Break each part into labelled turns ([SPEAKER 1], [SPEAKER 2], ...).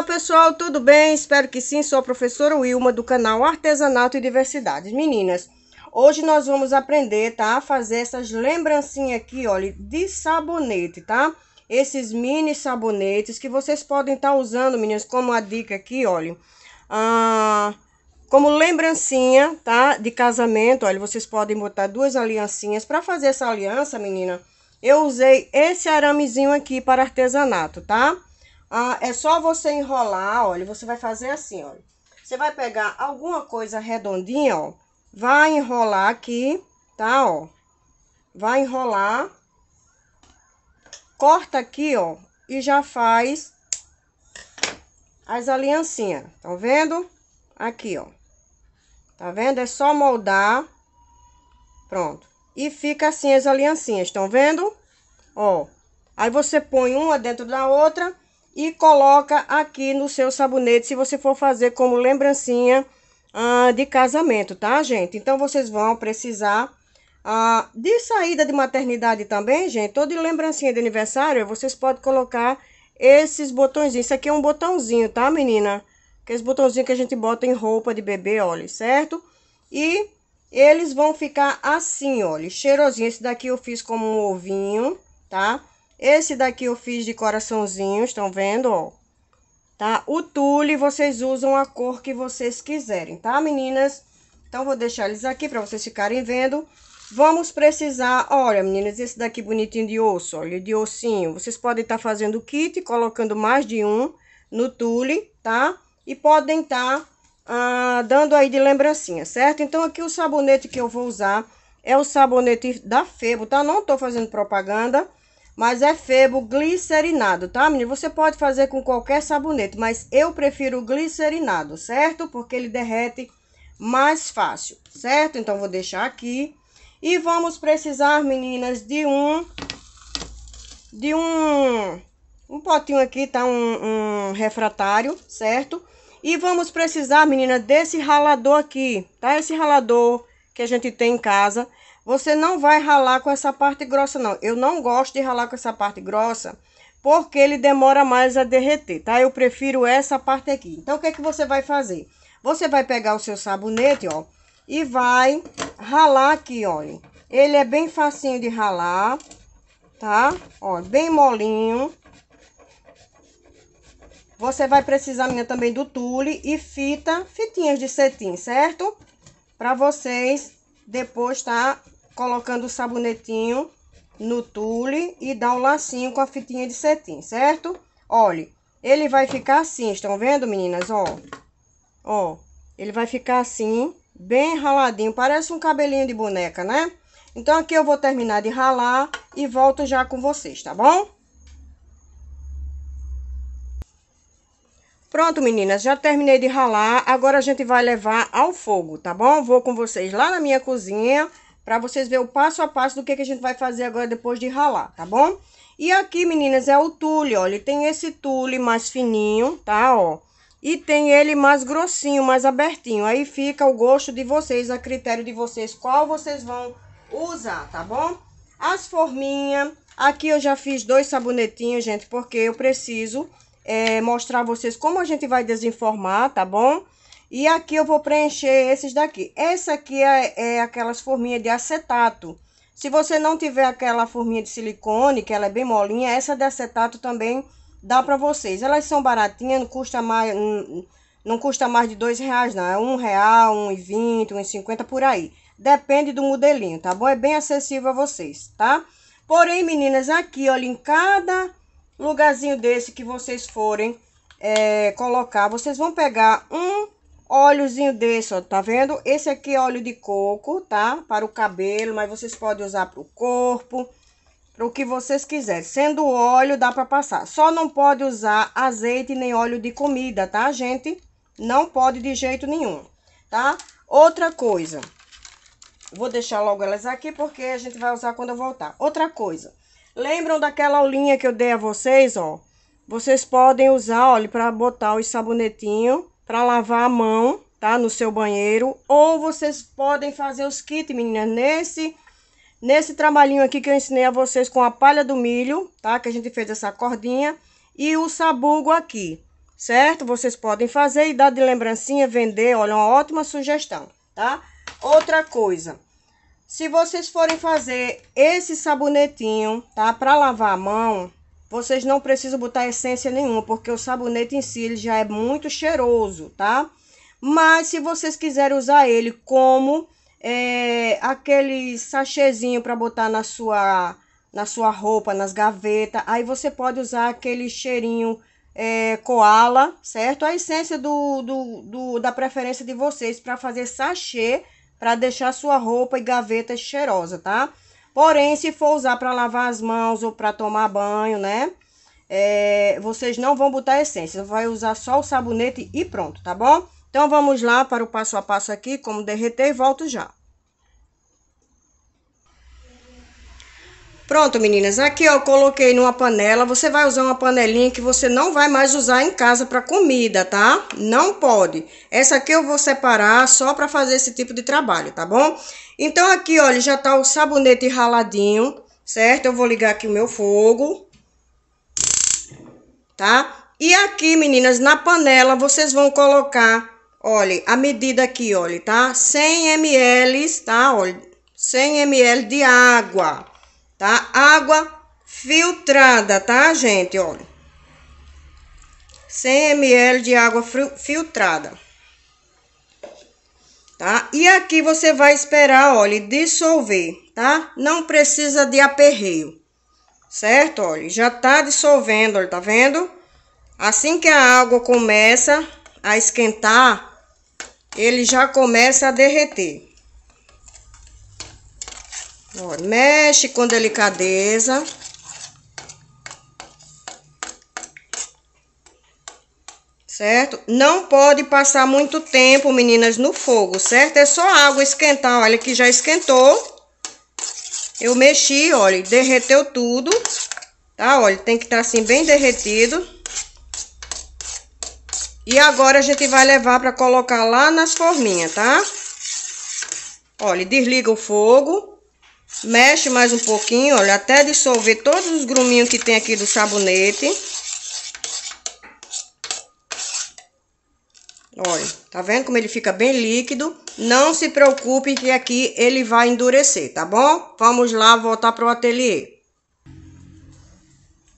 [SPEAKER 1] Olá pessoal, tudo bem? Espero que sim. Sou a professora Wilma do canal Artesanato e Diversidades. Meninas, hoje nós vamos aprender, tá? A fazer essas lembrancinhas aqui, olha, de sabonete, tá? Esses mini sabonetes que vocês podem estar tá usando, meninas, como a dica aqui, olha. Ah, como lembrancinha, tá? De casamento, olha, vocês podem botar duas aliancinhas. Para fazer essa aliança, menina, eu usei esse aramezinho aqui para artesanato, Tá? Ah, é só você enrolar, olha, você vai fazer assim, olha. Você vai pegar alguma coisa redondinha, ó, vai enrolar aqui, tá, ó. Vai enrolar, corta aqui, ó, e já faz as aliancinhas, tá vendo? Aqui, ó. Tá vendo? É só moldar. Pronto. E fica assim as aliancinhas, estão vendo? Ó. Aí você põe uma dentro da outra e coloca aqui no seu sabonete, se você for fazer como lembrancinha ah, de casamento, tá, gente? Então, vocês vão precisar ah, de saída de maternidade também, gente, ou de lembrancinha de aniversário, vocês podem colocar esses botõezinhos. Isso aqui é um botãozinho, tá, menina? Que botãozinhos que a gente bota em roupa de bebê, olha, certo? E eles vão ficar assim, olha, cheirosinho. Esse daqui eu fiz como um ovinho, tá? Esse daqui eu fiz de coraçãozinho, estão vendo, ó? Tá? O tule vocês usam a cor que vocês quiserem, tá, meninas? Então, vou deixar eles aqui para vocês ficarem vendo. Vamos precisar, olha, meninas, esse daqui bonitinho de osso, olha, de ossinho. Vocês podem estar tá fazendo o kit, colocando mais de um no tule, tá? E podem estar tá, ah, dando aí de lembrancinha, certo? Então, aqui o sabonete que eu vou usar é o sabonete da Febo, tá? Não tô fazendo propaganda, mas é febo glicerinado, tá, menino? Você pode fazer com qualquer sabonete, mas eu prefiro o glicerinado, certo? Porque ele derrete mais fácil, certo? Então, vou deixar aqui. E vamos precisar, meninas, de um... De um... Um potinho aqui, tá? Um, um refratário, certo? E vamos precisar, menina, desse ralador aqui, tá? Esse ralador que a gente tem em casa. Você não vai ralar com essa parte grossa, não. Eu não gosto de ralar com essa parte grossa, porque ele demora mais a derreter, tá? Eu prefiro essa parte aqui. Então, o que é que você vai fazer? Você vai pegar o seu sabonete, ó, e vai ralar aqui, olha. Ele é bem facinho de ralar, tá? Ó, bem molinho. Você vai precisar, minha, também do tule e fita, fitinhas de cetim, certo? Para vocês depois tá colocando o sabonetinho no tule e dá um lacinho com a fitinha de cetim, certo? Olhe, ele vai ficar assim, estão vendo, meninas? Ó, ó, ele vai ficar assim, bem raladinho, parece um cabelinho de boneca, né? Então, aqui eu vou terminar de ralar e volto já com vocês, tá bom? Pronto, meninas, já terminei de ralar. Agora a gente vai levar ao fogo, tá bom? Vou com vocês lá na minha cozinha para vocês verem o passo a passo do que, que a gente vai fazer agora depois de ralar, tá bom? E aqui, meninas, é o tule, ó. Ele tem esse tule mais fininho, tá, ó. E tem ele mais grossinho, mais abertinho. Aí fica o gosto de vocês, a critério de vocês, qual vocês vão usar, tá bom? As forminhas. Aqui eu já fiz dois sabonetinhos, gente, porque eu preciso é, mostrar a vocês como a gente vai desenformar, tá bom? E aqui eu vou preencher esses daqui. Essa aqui é, é aquelas forminhas de acetato. Se você não tiver aquela forminha de silicone, que ela é bem molinha, essa de acetato também dá para vocês. Elas são baratinhas, não custa mais, não custa mais de dois reais não, é um real, um e vinte, um e cinquenta, por aí. Depende do modelinho, tá bom? É bem acessível a vocês, tá? Porém, meninas, aqui, olha, em cada lugarzinho desse que vocês forem é, colocar, vocês vão pegar um óleozinho desse, ó, tá vendo? Esse aqui é óleo de coco, tá? Para o cabelo, mas vocês podem usar para o corpo, para o que vocês quiserem. Sendo óleo, dá para passar. Só não pode usar azeite nem óleo de comida, tá, gente? Não pode de jeito nenhum, tá? Outra coisa, vou deixar logo elas aqui porque a gente vai usar quando eu voltar. Outra coisa, Lembram daquela aulinha que eu dei a vocês, ó? Vocês podem usar, olha, para botar os sabonetinhos para lavar a mão, tá? No seu banheiro. Ou vocês podem fazer os kits, meninas, nesse... Nesse trabalhinho aqui que eu ensinei a vocês com a palha do milho, tá? Que a gente fez essa cordinha. E o sabugo aqui, certo? Vocês podem fazer e dar de lembrancinha, vender. Olha, uma ótima sugestão, tá? Outra coisa. Se vocês forem fazer esse sabonetinho, tá? Para lavar a mão, vocês não precisam botar essência nenhuma, porque o sabonete em si ele já é muito cheiroso, tá? Mas se vocês quiserem usar ele como é, aquele sachêzinho para botar na sua, na sua roupa, nas gavetas, aí você pode usar aquele cheirinho é, koala, certo? A essência do, do, do da preferência de vocês para fazer sachê para deixar sua roupa e gaveta cheirosa, tá? Porém, se for usar para lavar as mãos ou para tomar banho, né? É, vocês não vão botar essência, vai usar só o sabonete e pronto, tá bom? Então, vamos lá para o passo a passo aqui, como derreter e volto já. Pronto, meninas, aqui eu coloquei numa panela. Você vai usar uma panelinha que você não vai mais usar em casa para comida, tá? Não pode. Essa aqui eu vou separar só para fazer esse tipo de trabalho, tá bom? Então aqui, olha, já tá o sabonete raladinho, certo? Eu vou ligar aqui o meu fogo, tá? E aqui, meninas, na panela vocês vão colocar, olha, a medida aqui, olha, tá? 100 ml, tá? Olha, 100 ml de água, tá? Água filtrada, tá, gente? Olha. 100 ml de água filtrada. Tá? E aqui você vai esperar, olha, dissolver, tá? Não precisa de aperreio. Certo? Olha, já tá dissolvendo, olha, tá vendo? Assim que a água começa a esquentar, ele já começa a derreter. Ó, mexe com delicadeza. Certo? Não pode passar muito tempo, meninas, no fogo, certo? É só água esquentar, olha que já esquentou. Eu mexi, olha, derreteu tudo, tá? Olha, tem que estar tá, assim bem derretido. E agora a gente vai levar para colocar lá nas forminhas, tá? Olha, desliga o fogo. Mexe mais um pouquinho, olha, até dissolver todos os gruminhos que tem aqui do sabonete. Olha, tá vendo como ele fica bem líquido? Não se preocupe que aqui ele vai endurecer, tá bom? Vamos lá voltar pro ateliê.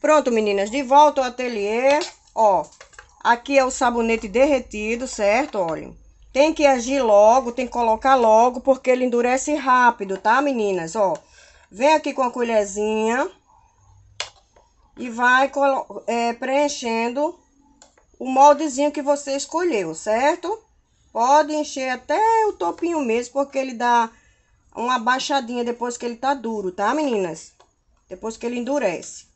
[SPEAKER 1] Pronto, meninas, de volta ao ateliê. Ó, aqui é o sabonete derretido, certo? Olha, tem que agir logo, tem que colocar logo, porque ele endurece rápido, tá, meninas? Ó, vem aqui com a colherzinha e vai é, preenchendo o moldezinho que você escolheu, certo? Pode encher até o topinho mesmo, porque ele dá uma baixadinha depois que ele tá duro, tá, meninas? Depois que ele endurece.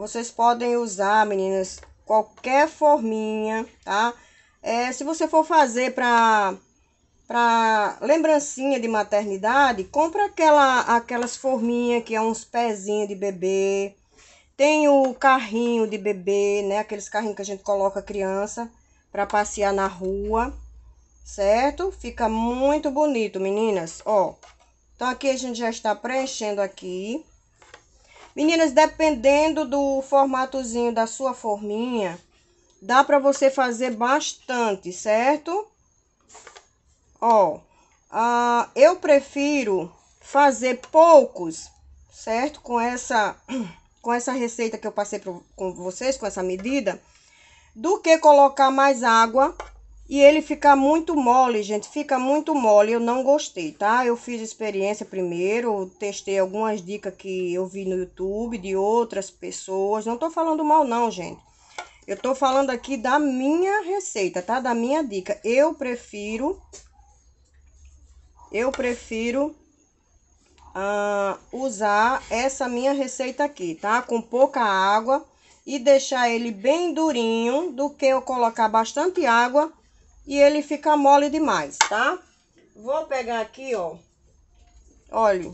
[SPEAKER 1] Vocês podem usar, meninas, qualquer forminha, tá? É, se você for fazer para para lembrancinha de maternidade, compra aquela, aquelas forminhas que é uns pezinhos de bebê. Tem o carrinho de bebê, né? Aqueles carrinhos que a gente coloca criança para passear na rua, certo? Fica muito bonito, meninas, ó. Então, aqui a gente já está preenchendo aqui. Meninas, dependendo do formatozinho da sua forminha, dá para você fazer bastante, certo? Ó, uh, eu prefiro fazer poucos, certo? Com essa, com essa receita que eu passei pro, com vocês, com essa medida, do que colocar mais água e ele fica muito mole, gente, fica muito mole, eu não gostei, tá? Eu fiz experiência primeiro, testei algumas dicas que eu vi no YouTube de outras pessoas. Não tô falando mal não, gente. Eu tô falando aqui da minha receita, tá? Da minha dica. Eu prefiro eu prefiro ah, usar essa minha receita aqui, tá? Com pouca água e deixar ele bem durinho do que eu colocar bastante água e ele fica mole demais, tá? Vou pegar aqui, ó, olha,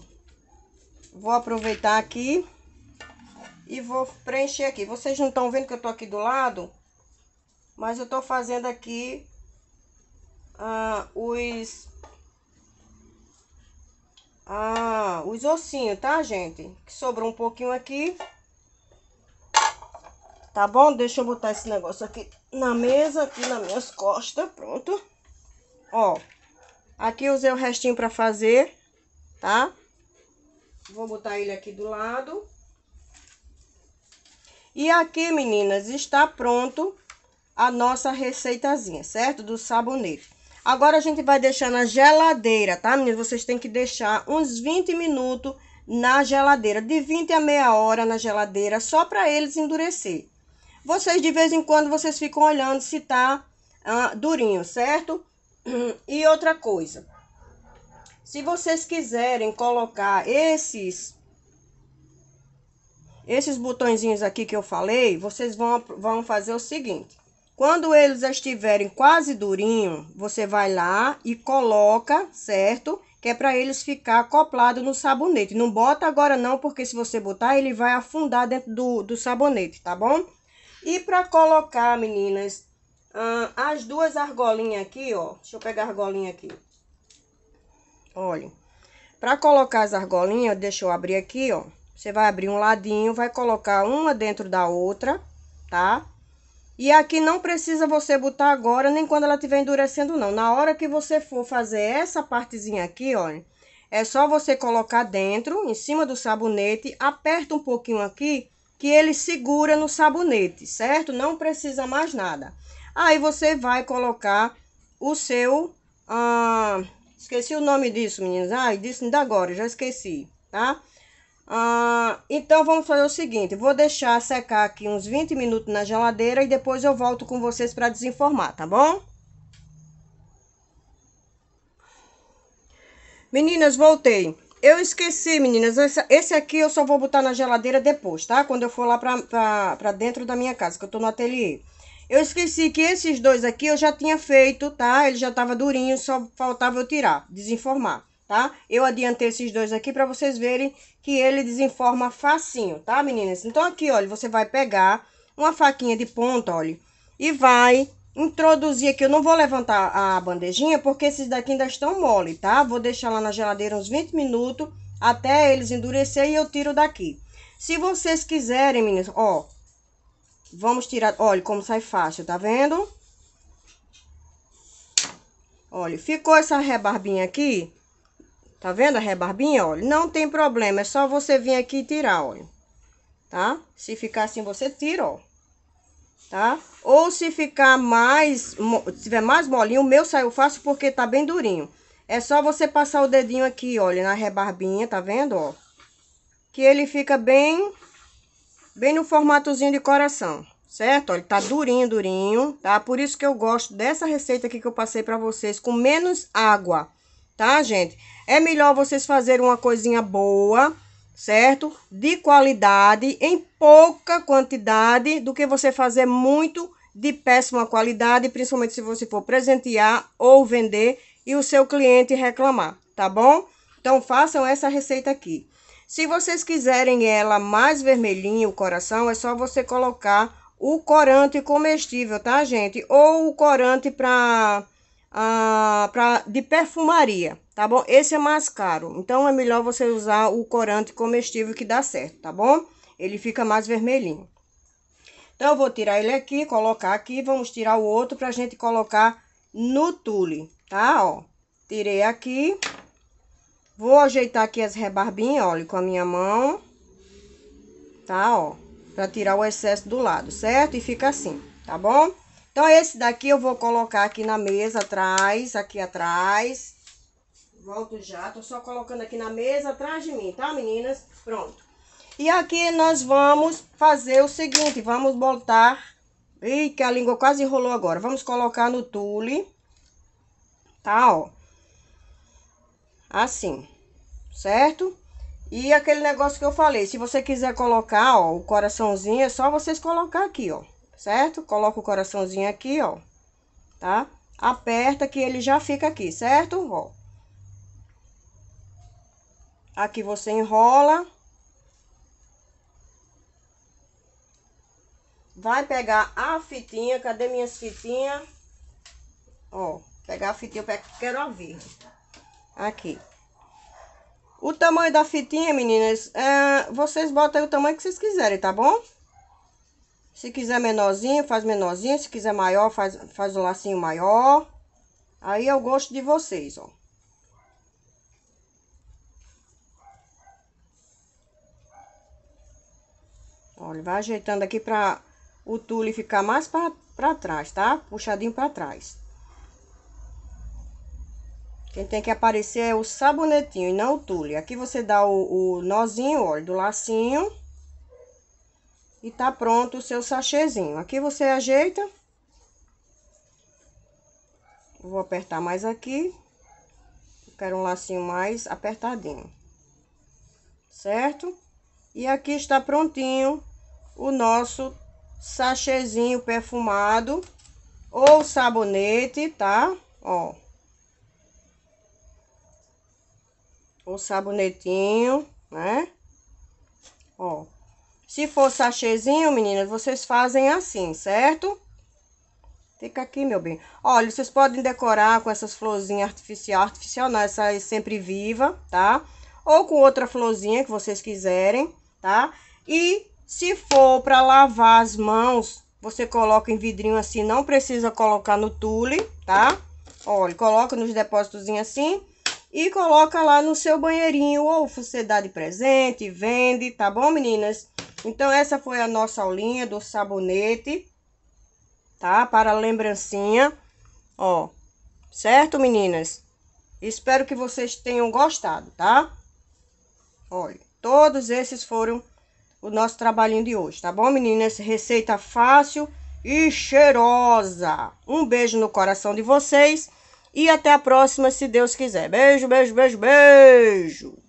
[SPEAKER 1] Vou aproveitar aqui e vou preencher aqui. Vocês não estão vendo que eu tô aqui do lado, mas eu tô fazendo aqui ah, os... Ah, os ossinhos, tá, gente? Que sobrou um pouquinho aqui. Tá bom? Deixa eu botar esse negócio aqui na mesa, aqui nas minhas costas. Pronto. Ó. Aqui usei o restinho pra fazer, tá? Vou botar ele aqui do lado. E aqui, meninas, está pronto a nossa receitazinha, certo? Do sabonete. Agora a gente vai deixar na geladeira, tá, meninas? Vocês têm que deixar uns 20 minutos na geladeira. De 20 a meia hora na geladeira, só para eles endurecer. Vocês de vez em quando vocês ficam olhando se tá ah, durinho, certo? E outra coisa. Se vocês quiserem colocar esses esses botõezinhos aqui que eu falei, vocês vão, vão fazer o seguinte. Quando eles estiverem quase durinho, você vai lá e coloca, certo? Que é para eles ficar acoplado no sabonete. Não bota agora não, porque se você botar, ele vai afundar dentro do, do sabonete, tá bom? E para colocar, meninas, as duas argolinhas aqui, ó. Deixa eu pegar a argolinha aqui. Olha. Para colocar as argolinhas, deixa eu abrir aqui, ó. Você vai abrir um ladinho, vai colocar uma dentro da outra, tá? E aqui não precisa você botar agora, nem quando ela estiver endurecendo, não. Na hora que você for fazer essa partezinha aqui, ó, é só você colocar dentro, em cima do sabonete, aperta um pouquinho aqui, que ele segura no sabonete, certo? Não precisa mais nada. Aí você vai colocar o seu... Ah, esqueci o nome disso, meninas. Ai, disse ainda agora, já esqueci, tá? Ah, então, vamos fazer o seguinte. Vou deixar secar aqui uns 20 minutos na geladeira e depois eu volto com vocês para desenformar, tá bom? Meninas, voltei. Eu esqueci, meninas. Esse, esse, aqui eu só vou botar na geladeira depois, tá? Quando eu for lá pra, pra, pra dentro da minha casa, que eu tô no ateliê. Eu esqueci que esses dois aqui eu já tinha feito, tá? Ele já tava durinho, só faltava eu tirar, desenformar, tá? Eu adiantei esses dois aqui pra vocês verem que ele desenforma facinho, tá, meninas? Então, aqui, olha, você vai pegar uma faquinha de ponta, olha, e vai introduzir aqui, eu não vou levantar a bandejinha porque esses daqui ainda estão mole, tá? Vou deixar lá na geladeira uns 20 minutos até eles endurecer e eu tiro daqui. Se vocês quiserem, meninas, ó, vamos tirar, olha como sai fácil, tá vendo? Olha, ficou essa rebarbinha aqui, tá vendo a rebarbinha, olha? Não tem problema, é só você vir aqui e tirar, olha, tá? Se ficar assim, você tira, ó tá? Ou se ficar mais, se tiver mais molinho, o meu saiu fácil porque tá bem durinho. É só você passar o dedinho aqui, olha, na rebarbinha, tá vendo, ó? Que ele fica bem, bem no formatozinho de coração, certo? Olha, tá durinho, durinho, tá? Por isso que eu gosto dessa receita aqui que eu passei pra vocês, com menos água, tá, gente? É melhor vocês fazerem uma coisinha boa, certo? De qualidade, em pouca quantidade, do que você fazer muito de péssima qualidade, principalmente se você for presentear ou vender e o seu cliente reclamar, tá bom? Então façam essa receita aqui. Se vocês quiserem ela mais vermelhinha, o coração, é só você colocar o corante comestível, tá, gente? Ou o corante para ah, pra, de perfumaria, tá bom? Esse é mais caro, então é melhor você usar o corante comestível que dá certo, tá bom? Ele fica mais vermelhinho. Então, eu vou tirar ele aqui, colocar aqui, vamos tirar o outro pra gente colocar no tule, tá? Ó, tirei aqui, vou ajeitar aqui as rebarbinhas, olha, com a minha mão, tá? Ó, pra tirar o excesso do lado, certo? E fica assim, tá bom? Então, esse daqui eu vou colocar aqui na mesa atrás, aqui atrás. Volto já, tô só colocando aqui na mesa atrás de mim, tá, meninas? Pronto. E aqui nós vamos fazer o seguinte, vamos botar... Ih, que a língua quase enrolou agora. Vamos colocar no tule, tá, ó. Assim, certo? E aquele negócio que eu falei, se você quiser colocar, ó, o coraçãozinho, é só vocês colocar aqui, ó certo? Coloca o coraçãozinho aqui, ó, tá? Aperta que ele já fica aqui, certo? Ó. Aqui você enrola. Vai pegar a fitinha, cadê minhas fitinhas? Ó, pegar a fitinha, eu quero a verde. Aqui. O tamanho da fitinha, meninas, é, vocês botam o tamanho que vocês quiserem, tá bom? Se quiser menorzinho, faz menorzinho. Se quiser maior, faz, faz um lacinho maior. Aí é o gosto de vocês, ó. Olha, vai ajeitando aqui pra o tule ficar mais pra, pra trás, tá? Puxadinho pra trás. Quem tem que aparecer é o sabonetinho e não o tule. Aqui você dá o, o nozinho, olha, do lacinho e tá pronto o seu sachêzinho. Aqui você ajeita. Vou apertar mais aqui. quero um lacinho mais apertadinho. Certo? E aqui está prontinho o nosso sachêzinho perfumado ou sabonete, tá? Ó. O sabonetinho, né? Ó, se for sachêzinho, meninas, vocês fazem assim, certo? Fica aqui, meu bem. Olha, vocês podem decorar com essas florzinhas artificial, artificial não, essa é sempre viva, tá? Ou com outra florzinha que vocês quiserem, tá? E se for para lavar as mãos, você coloca em vidrinho assim, não precisa colocar no tule, tá? Olha, coloca nos depósitos assim e coloca lá no seu banheirinho ou você dá de presente, vende, tá bom, meninas? Então, essa foi a nossa aulinha do sabonete, tá? Para lembrancinha, ó. Certo, meninas? Espero que vocês tenham gostado, tá? Olha, todos esses foram o nosso trabalhinho de hoje, tá bom, meninas? Receita fácil e cheirosa. Um beijo no coração de vocês e até a próxima, se Deus quiser. Beijo, beijo, beijo, beijo!